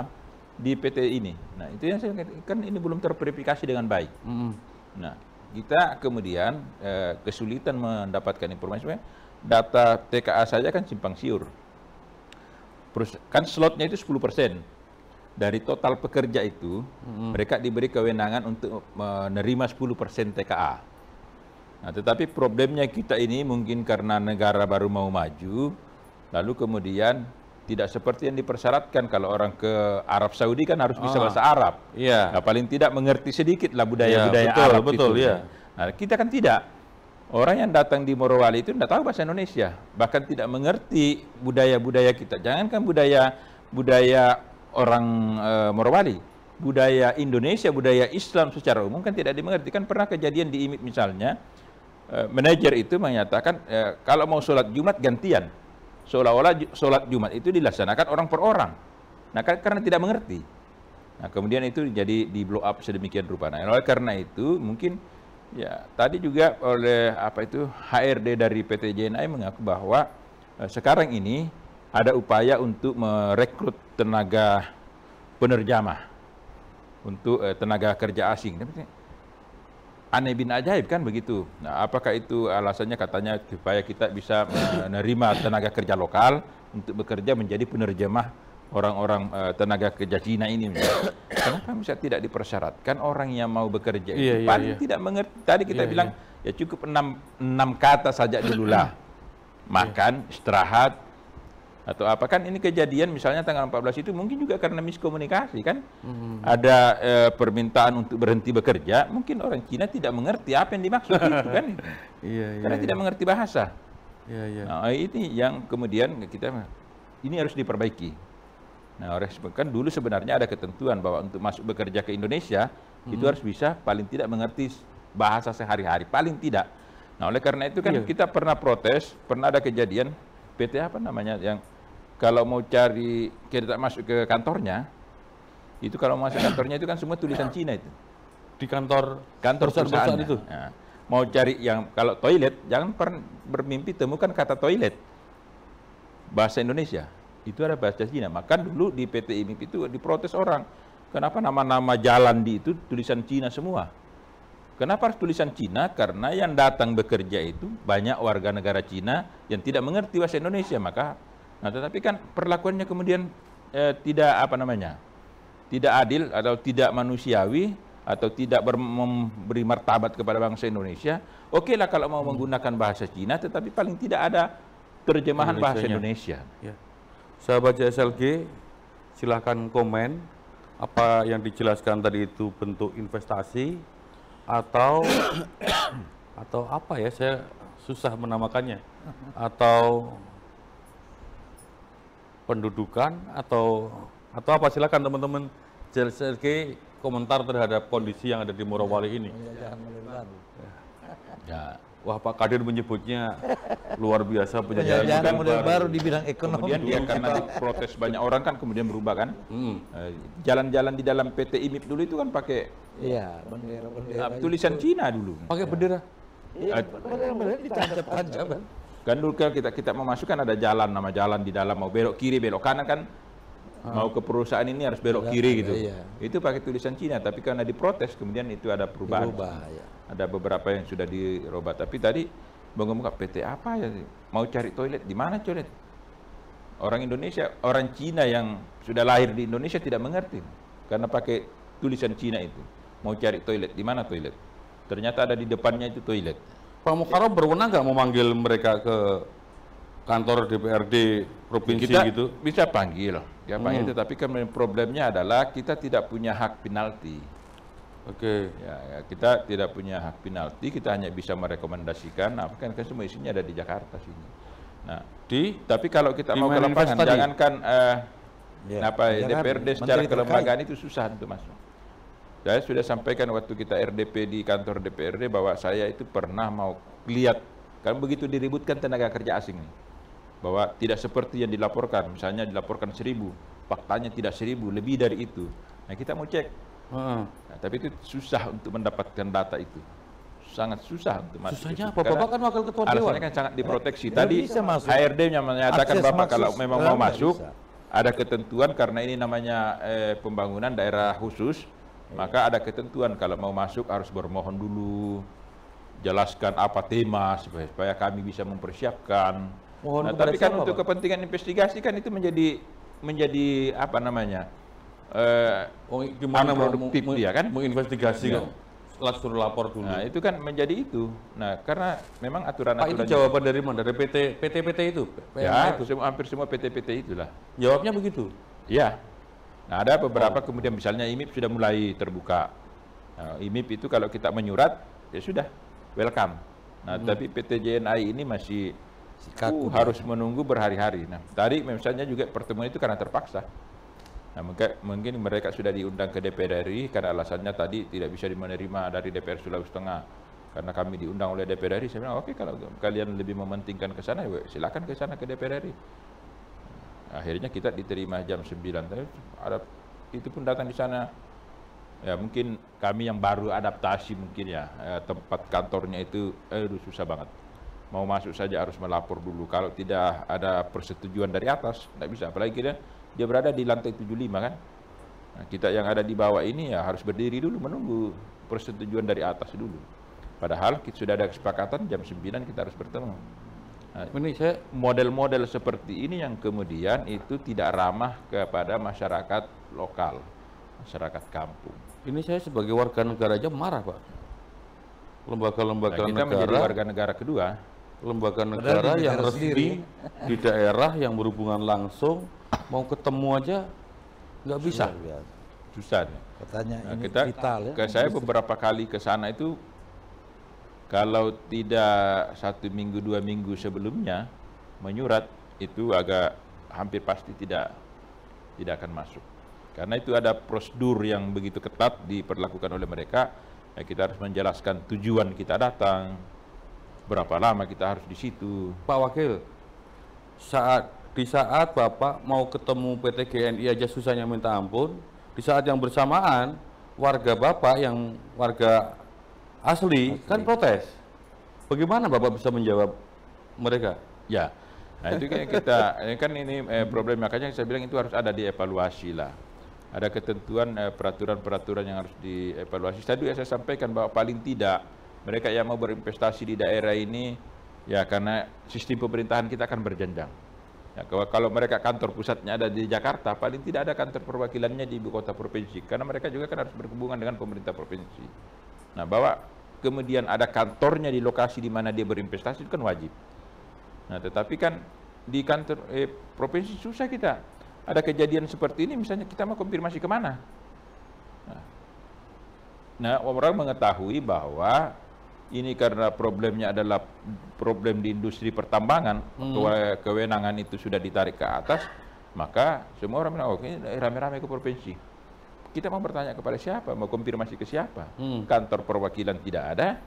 di PT ini. Nah itu yang saya kan ini belum terverifikasi dengan baik. Hmm. Nah kita kemudian eh, kesulitan mendapatkan informasi. Data TKA saja kan simpang siur. Kan slotnya itu 10 persen dari total pekerja itu hmm. mereka diberi kewenangan untuk menerima 10% TKA. Nah, tetapi problemnya kita ini mungkin karena negara baru mau maju, lalu kemudian tidak seperti yang dipersyaratkan kalau orang ke Arab Saudi kan harus bisa ah, bahasa Arab. Iya. Nah, paling tidak mengerti sedikit lah budaya-budaya iya, Arab betul, itu. Iya. Nah, kita kan tidak. Orang yang datang di Morowali itu tidak tahu bahasa Indonesia, bahkan tidak mengerti budaya-budaya kita. Jangankan budaya budaya orang e, Morowali. Budaya Indonesia, budaya Islam secara umum kan tidak dimengerti. Kan pernah kejadian di IMIP misalnya, e, manajer itu menyatakan e, kalau mau sholat Jumat gantian. Seolah-olah sholat Jumat itu dilaksanakan orang per orang. Nah kan karena tidak mengerti. Nah kemudian itu jadi di blow up sedemikian rupa. Nah oleh karena itu mungkin ya tadi juga oleh apa itu HRD dari PT JNI mengaku bahwa eh, sekarang ini ada upaya untuk merekrut tenaga penerjemah untuk eh, tenaga kerja asing. Aneh bin ajaib kan begitu. Nah, apakah itu alasannya katanya supaya kita bisa menerima tenaga kerja lokal untuk bekerja menjadi penerjemah orang-orang eh, tenaga kerja Cina ini kenapa bisa tidak dipersyaratkan orang yang mau bekerja itu yeah, iya, paling yeah, tidak mengerti tadi kita yeah, bilang yeah. ya cukup enam enam kata saja dululah iya. makan istirahat atau apa kan ini kejadian misalnya tanggal 14 itu mungkin juga karena miskomunikasi kan hmm. ada e, permintaan untuk berhenti bekerja mungkin orang Cina tidak mengerti apa yang dimaksud itu kan iya, iya, karena iya, tidak mengerti bahasa iya, iya. Nah, ini yang kemudian kita ini harus diperbaiki nah oleh kan dulu sebenarnya ada ketentuan bahwa untuk masuk bekerja ke Indonesia hmm. itu harus bisa paling tidak mengerti bahasa sehari-hari paling tidak nah oleh karena itu kan iya. kita pernah protes pernah ada kejadian PT apa namanya yang kalau mau cari kita masuk ke kantornya, itu kalau masuk kantornya itu kan semua tulisan Cina itu. Di kantor kantor perusahaan itu. Ya. Mau cari yang kalau toilet jangan pernah bermimpi temukan kata toilet bahasa Indonesia. Itu ada bahasa Cina. Maka dulu di PT IMIP itu diprotes orang. Kenapa nama-nama jalan di itu tulisan Cina semua? Kenapa harus tulisan Cina? Karena yang datang bekerja itu banyak warga negara Cina yang tidak mengerti bahasa Indonesia, maka Nah, tetapi kan perlakuannya kemudian eh, tidak apa namanya? tidak adil atau tidak manusiawi atau tidak memberi martabat kepada bangsa Indonesia. Oke lah kalau mau hmm. menggunakan bahasa Cina, tetapi paling tidak ada terjemahan bahasa Indonesia. Ya. Sahabat JSLG, silahkan komen apa yang dijelaskan tadi itu bentuk investasi atau atau apa ya saya susah menamakannya atau pendudukan atau atau apa silakan teman-teman JLCG komentar terhadap kondisi yang ada di Morowali ini. Ya, ya. Wah Pak Kadir menyebutnya luar biasa penjajahan ya, model baru di bidang ekonomi. Kemudian dia karena protes banyak orang kan kemudian berubah kan. Hmm. Eh, jalan-jalan hmm. di dalam PT IMIP dulu itu kan pakai ya, bendera, bendera ah, tulisan itu. Cina dulu. Pakai bendera. Eh, iya, bendera, bendera ditancap-tancap. Kan? Kan dulu kalau kita kita memasukkan ada jalan nama jalan di dalam mau belok kiri belok kanan kan hmm. mau ke perusahaan ini harus belok kiri kiri gitu. Iya. Itu pakai tulisan Cina tapi karena diprotes kemudian itu ada perubahan. Dirubah, ya. Ada beberapa yang sudah dirobah tapi tadi bangun buka PT apa ya mau cari toilet di mana toilet? Orang Indonesia, orang Cina yang sudah lahir di Indonesia tidak mengerti karena pakai tulisan Cina itu. Mau cari toilet di mana toilet? Ternyata ada di depannya itu toilet. Pak Mukarram berwenang nggak memanggil mereka ke kantor DPRD provinsi kita gitu? Bisa panggil, ya panggil. Hmm. Tapi kan problemnya adalah kita tidak punya hak penalti. Oke. Okay. Ya, ya, kita tidak punya hak penalti. Kita hanya bisa merekomendasikan. Nah, kan, kan semua isinya ada di Jakarta sini. Nah, di. Tapi kalau kita mau ke lapangan, jangankan eh, ya, apa DPRD secara kelembagaan itu susah untuk masuk. Saya sudah sampaikan waktu kita RDP di kantor DPRD bahwa saya itu pernah mau lihat kan begitu diributkan tenaga kerja asing nih. Bahwa tidak seperti yang dilaporkan, misalnya dilaporkan seribu, faktanya tidak seribu, lebih dari itu. Nah kita mau cek. Hmm. Nah, tapi itu susah untuk mendapatkan data itu sangat susah untuk masuk. Susahnya apa? Bapak kan wakil ketua dewan. Alasannya kan sangat diproteksi. Ya, Tadi hrd menyatakan Akses Bapak kalau memang mau masuk ada ketentuan karena ini namanya eh, pembangunan daerah khusus maka ada ketentuan kalau mau masuk harus bermohon dulu, jelaskan apa tema supaya, supaya kami bisa mempersiapkan. Mohon nah, tapi kan untuk Pak? kepentingan investigasi kan itu menjadi menjadi apa namanya? Eh, oh, karena produktif dia kan menginvestigasi iya. kan langsung lapor dulu. Nah, itu kan menjadi itu. Nah, karena memang aturan Pak, itu jawaban dari mana? Dari PT PT, PT itu? PMA ya, itu. Semua, hampir semua PT-PT itulah. Jawabnya begitu. Ya, Nah, ada beberapa oh. kemudian misalnya IMIP sudah mulai terbuka. Nah, IMIP itu kalau kita menyurat ya sudah welcome. Nah, hmm. tapi PT JNI ini masih uh, harus menunggu berhari-hari. Nah, tadi misalnya juga pertemuan itu karena terpaksa. Nah, mungkin, mungkin mereka sudah diundang ke DPR RI karena alasannya tadi tidak bisa menerima dari DPR Sulawesi Tengah. Karena kami diundang oleh DPR RI, saya bilang, oke okay, kalau kalian lebih mementingkan ke sana, ya, silakan ke sana ke DPR RI akhirnya kita diterima jam 9 tapi ada itu pun datang di sana ya mungkin kami yang baru adaptasi mungkin ya eh, tempat kantornya itu aduh susah banget mau masuk saja harus melapor dulu kalau tidak ada persetujuan dari atas tidak bisa apalagi kita dia berada di lantai 75 kan nah, kita yang ada di bawah ini ya harus berdiri dulu menunggu persetujuan dari atas dulu padahal kita sudah ada kesepakatan jam 9 kita harus bertemu Nah, ini saya model-model seperti ini yang kemudian itu tidak ramah kepada masyarakat lokal, masyarakat kampung. Ini saya sebagai warga negara aja marah, Pak. Lembaga-lembaga nah, kita negara menjadi warga negara kedua, lembaga negara yang resmi di daerah yang berhubungan langsung mau ketemu aja nggak bisa. Susah. Katanya nah, kita, vital ya. Saya beberapa kali ke sana itu kalau tidak satu minggu dua minggu sebelumnya menyurat itu agak hampir pasti tidak tidak akan masuk karena itu ada prosedur yang begitu ketat diperlakukan oleh mereka ya kita harus menjelaskan tujuan kita datang berapa lama kita harus di situ Pak Wakil saat di saat Bapak mau ketemu PT GNI aja susahnya minta ampun di saat yang bersamaan warga Bapak yang warga asli, asli. kan protes. Bagaimana Bapak bisa menjawab mereka? Ya, nah itu kan kita, kan ini eh, problem makanya saya bilang itu harus ada dievaluasi lah. Ada ketentuan eh, peraturan-peraturan eh, yang harus dievaluasi. Tadi saya sampaikan bahwa paling tidak mereka yang mau berinvestasi di daerah ini ya karena sistem pemerintahan kita akan berjenjang. Ya, kalau mereka kantor pusatnya ada di Jakarta, paling tidak ada kantor perwakilannya di ibu kota provinsi, karena mereka juga kan harus berhubungan dengan pemerintah provinsi. Nah, bahwa kemudian ada kantornya di lokasi di mana dia berinvestasi itu kan wajib. Nah, tetapi kan di kantor eh, provinsi susah kita. Ada kejadian seperti ini, misalnya kita mau konfirmasi kemana? Nah, nah orang mengetahui bahwa ini karena problemnya adalah problem di industri pertambangan, hmm. kewenangan itu sudah ditarik ke atas, maka semua orang bilang, oke, oh, rame-rame ke provinsi kita mau bertanya kepada siapa, mau konfirmasi ke siapa. Hmm. Kantor perwakilan tidak ada,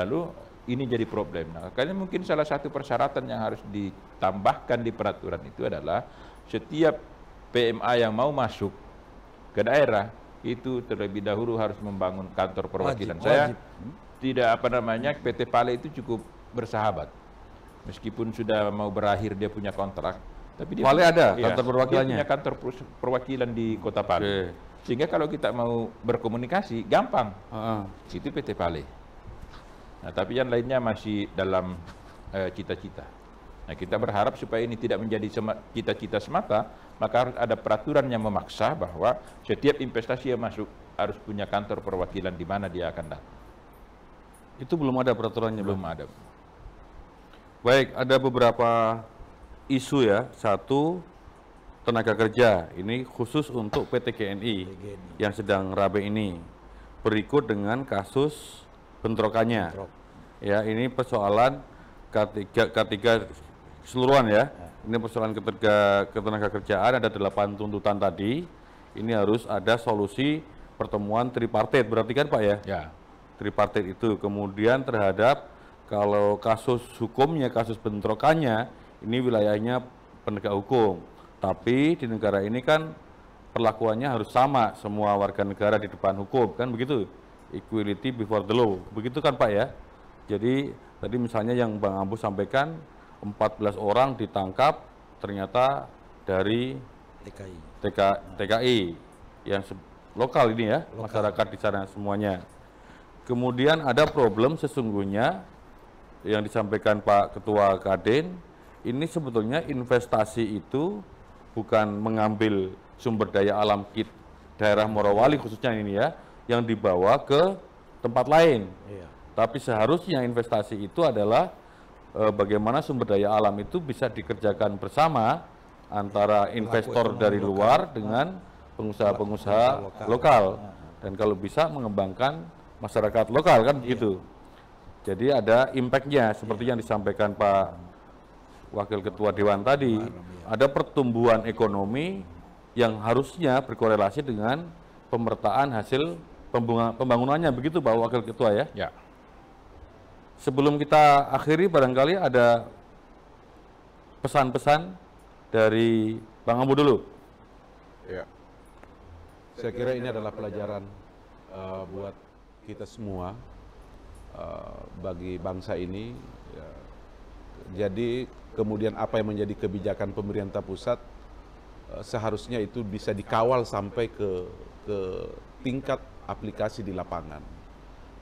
lalu ini jadi problem. Nah, kalian mungkin salah satu persyaratan yang harus ditambahkan di peraturan itu adalah setiap PMA yang mau masuk ke daerah itu terlebih dahulu harus membangun kantor perwakilan. Wajib, Saya hmm. tidak apa namanya PT Pale itu cukup bersahabat. Meskipun sudah mau berakhir dia punya kontrak, tapi dia Pale ada ya, kantor perwakilannya. Dia punya kantor perwakilan di Kota Pale. Okay. Sehingga kalau kita mau berkomunikasi gampang. Uh -huh. Situ PT Pale. Nah, tapi yang lainnya masih dalam eh, cita-cita. Uh, nah, kita berharap supaya ini tidak menjadi cita-cita semata, maka harus ada peraturan yang memaksa bahwa setiap investasi yang masuk harus punya kantor perwakilan di mana dia akan datang. Itu belum ada peraturannya, belum bang? ada. Baik, ada beberapa isu ya, satu tenaga kerja, ini khusus untuk PT KNI yang sedang rabe ini. Berikut dengan kasus bentrokannya. Ya, ini persoalan ketiga ketiga keseluruhan ya. ya. Ini persoalan ketiga ketenaga kerjaan ada delapan tuntutan tadi. Ini harus ada solusi pertemuan tripartit. Berarti kan Pak ya? Ya. Tripartit itu. Kemudian terhadap kalau kasus hukumnya, kasus bentrokannya, ini wilayahnya penegak hukum. Tapi di negara ini kan perlakuannya harus sama semua warga negara di depan hukum kan begitu. Equality before the law. Begitu kan Pak ya? Jadi tadi misalnya yang Bang Ambu sampaikan 14 orang ditangkap ternyata dari TKI. TK, TKI yang lokal ini ya, lokal. masyarakat di sana semuanya. Kemudian ada problem sesungguhnya yang disampaikan Pak Ketua Kadin ini sebetulnya investasi itu bukan mengambil sumber daya alam kit daerah Morowali khususnya ini ya yang dibawa ke tempat lain. Iya. Tapi seharusnya investasi itu adalah e, bagaimana sumber daya alam itu bisa dikerjakan bersama antara investor dari luar dengan pengusaha-pengusaha lokal, lokal. Iya. dan kalau bisa mengembangkan masyarakat lokal kan begitu. Iya. Gitu. Jadi ada impactnya seperti iya. yang disampaikan Pak Wakil Ketua Dewan tadi, ada pertumbuhan ekonomi yang harusnya berkorelasi dengan pemertaan hasil pembangunannya. Begitu Pak Wakil Ketua ya? Ya. Sebelum kita akhiri barangkali ada pesan-pesan dari Bang Ambu dulu. Ya. Saya kira ini adalah pelajaran uh, buat kita semua uh, bagi bangsa ini. Ya. Jadi kemudian apa yang menjadi kebijakan pemerintah pusat eh, seharusnya itu bisa dikawal sampai ke ke tingkat aplikasi di lapangan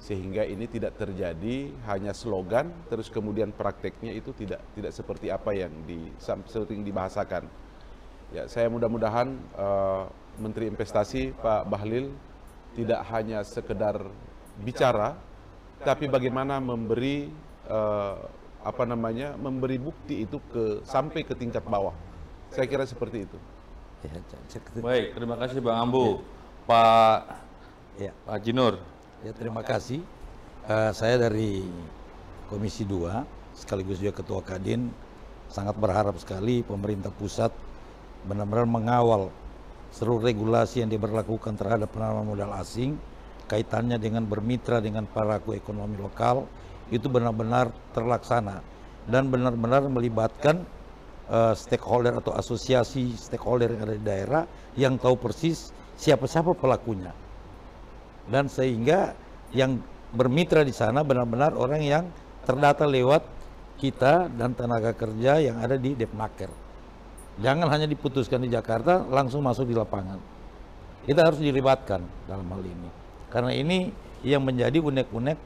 sehingga ini tidak terjadi hanya slogan terus kemudian prakteknya itu tidak tidak seperti apa yang di, sering dibahasakan ya saya mudah-mudahan uh, Menteri Investasi Pak Bahlil tidak hanya sekedar bicara tapi bagaimana memberi uh, apa namanya memberi bukti itu ke sampai ke tingkat bawah. Saya kira seperti itu. Ya, Baik, terima kasih Bang Ambu, ya. Pak ya. Pak Jinur. Ya terima kasih. Uh, saya dari Komisi 2 sekaligus juga Ketua Kadin sangat berharap sekali pemerintah pusat benar-benar mengawal seluruh regulasi yang diberlakukan terhadap penanaman modal asing kaitannya dengan bermitra dengan para ekonomi lokal itu benar-benar terlaksana dan benar-benar melibatkan uh, stakeholder atau asosiasi stakeholder yang ada di daerah yang tahu persis siapa-siapa pelakunya dan sehingga yang bermitra di sana benar-benar orang yang terdata lewat kita dan tenaga kerja yang ada di Depnaker. Jangan hanya diputuskan di Jakarta, langsung masuk di lapangan. Kita harus dilibatkan dalam hal ini. Karena ini yang menjadi unek-unek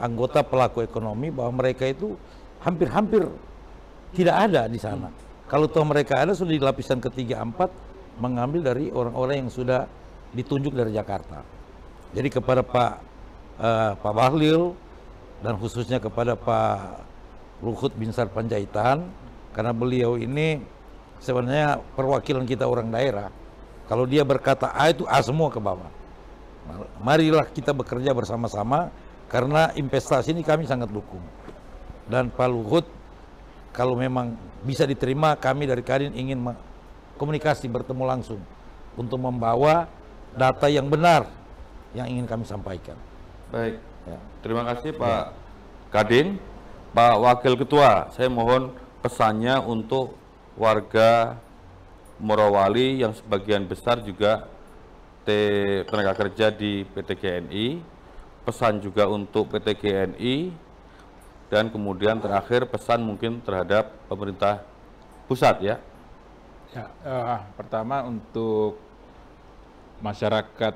anggota pelaku ekonomi bahwa mereka itu hampir-hampir tidak ada di sana. Kalau toh mereka ada sudah di lapisan ketiga empat mengambil dari orang-orang yang sudah ditunjuk dari Jakarta. Jadi kepada Pak uh, Pak Bahlil dan khususnya kepada Pak Luhut Binsar Panjaitan karena beliau ini sebenarnya perwakilan kita orang daerah. Kalau dia berkata A itu A semua ke bawah. Marilah kita bekerja bersama-sama karena investasi ini kami sangat dukung. Dan Pak Luhut, kalau memang bisa diterima, kami dari Kadin ingin komunikasi bertemu langsung untuk membawa data yang benar yang ingin kami sampaikan. Baik. Ya. Terima kasih Pak ya. Kadin, Pak Wakil Ketua. Saya mohon pesannya untuk warga Morowali yang sebagian besar juga tenaga kerja di PT GNI pesan juga untuk PT GNI dan kemudian terakhir pesan mungkin terhadap pemerintah pusat ya. Ya, uh, pertama untuk masyarakat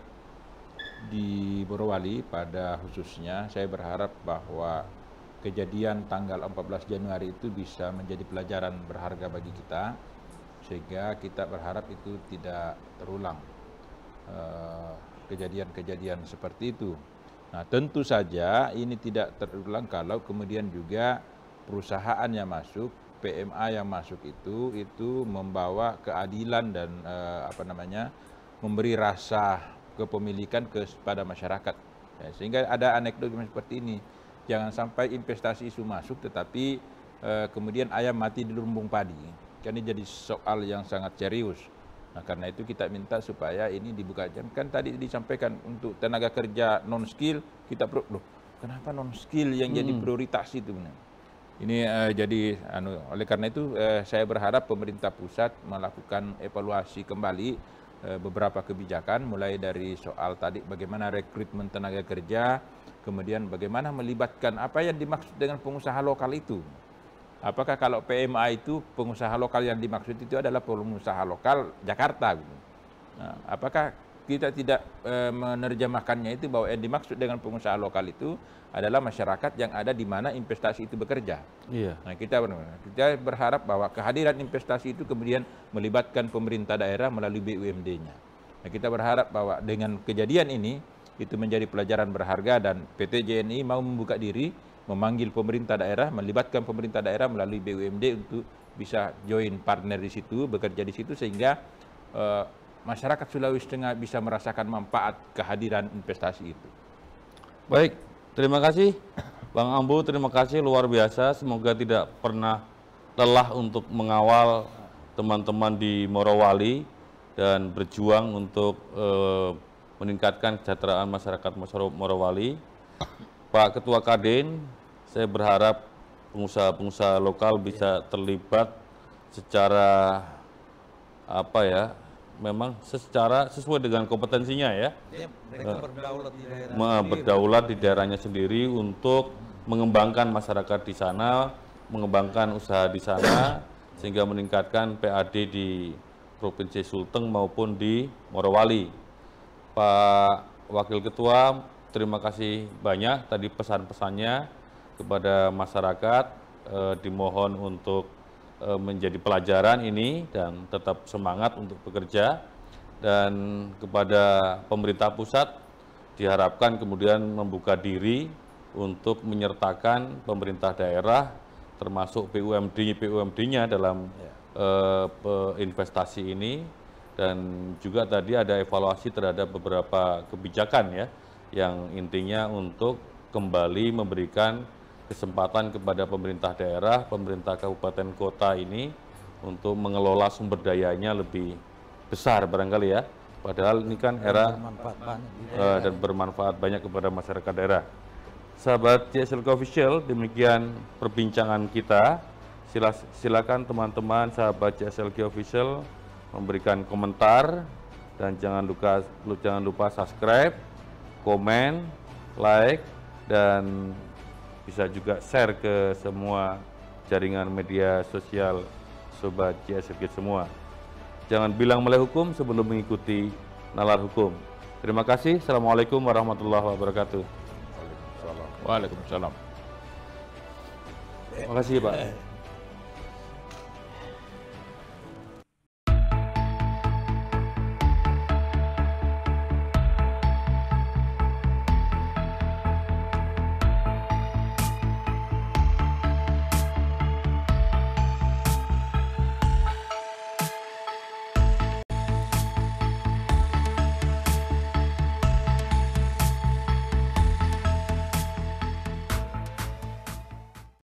di Borowali pada khususnya saya berharap bahwa kejadian tanggal 14 Januari itu bisa menjadi pelajaran berharga bagi kita sehingga kita berharap itu tidak terulang uh, eh, kejadian -kejadian seperti itu Nah tentu saja ini tidak terulang kalau kemudian juga perusahaan yang masuk, PMA yang masuk itu itu membawa keadilan dan eh, apa namanya memberi rasa kepemilikan kepada masyarakat. Ya, sehingga ada anekdot seperti ini. Jangan sampai investasi isu masuk tetapi eh, kemudian ayam mati di lumbung padi. Kan ini jadi soal yang sangat serius. Nah, karena itu kita minta supaya ini dibuka. Kan tadi disampaikan untuk tenaga kerja non skill kita perlu. Loh, kenapa non skill yang hmm. jadi prioritas itu? Ini uh, jadi anu, oleh karena itu uh, saya berharap pemerintah pusat melakukan evaluasi kembali uh, beberapa kebijakan mulai dari soal tadi bagaimana rekrutmen tenaga kerja, kemudian bagaimana melibatkan apa yang dimaksud dengan pengusaha lokal itu apakah kalau PMA itu pengusaha lokal yang dimaksud itu adalah pengusaha lokal Jakarta gitu? Nah, apakah kita tidak e, menerjemahkannya itu bahwa yang dimaksud dengan pengusaha lokal itu adalah masyarakat yang ada di mana investasi itu bekerja. Iya. Nah kita kita berharap bahwa kehadiran investasi itu kemudian melibatkan pemerintah daerah melalui BUMD-nya. Nah kita berharap bahwa dengan kejadian ini itu menjadi pelajaran berharga dan PT JNI mau membuka diri memanggil pemerintah daerah, melibatkan pemerintah daerah melalui BUMD untuk bisa join partner di situ, bekerja di situ sehingga uh, masyarakat Sulawesi Tengah bisa merasakan manfaat kehadiran investasi itu. Baik, terima kasih Bang Ambu, terima kasih luar biasa. Semoga tidak pernah lelah untuk mengawal teman-teman di Morowali dan berjuang untuk eh, meningkatkan kesejahteraan masyarakat Morowali. Pak Ketua Kadin, saya berharap pengusaha-pengusaha lokal iya. bisa terlibat secara apa ya memang secara sesuai dengan kompetensinya ya. ya berdaulat di berdaulat di daerahnya sendiri untuk mengembangkan masyarakat di sana, mengembangkan usaha di sana sehingga meningkatkan PAD di Provinsi Sulteng maupun di Morowali. Pak Wakil Ketua terima kasih banyak tadi pesan-pesannya kepada masyarakat. E, dimohon untuk e, menjadi pelajaran ini dan tetap semangat untuk bekerja. Dan kepada pemerintah pusat diharapkan kemudian membuka diri untuk menyertakan pemerintah daerah termasuk PUMD PUMD-nya dalam ya. eh, investasi ini dan juga tadi ada evaluasi terhadap beberapa kebijakan ya yang intinya untuk kembali memberikan kesempatan kepada pemerintah daerah, pemerintah kabupaten kota ini untuk mengelola sumber dayanya lebih besar barangkali ya. Padahal ini kan era dan bermanfaat, uh, dan bermanfaat banyak kepada masyarakat daerah. Sahabat JSL Official, demikian perbincangan kita. Sila, silakan teman-teman sahabat JSL Official memberikan komentar dan jangan lupa jangan lupa subscribe komen, like, dan bisa juga share ke semua jaringan media sosial Sobat JSFG semua. Jangan bilang mulai hukum sebelum mengikuti nalar hukum. Terima kasih. Assalamualaikum warahmatullahi wabarakatuh. Waalaikumsalam. Waalaikumsalam. Terima kasih Pak.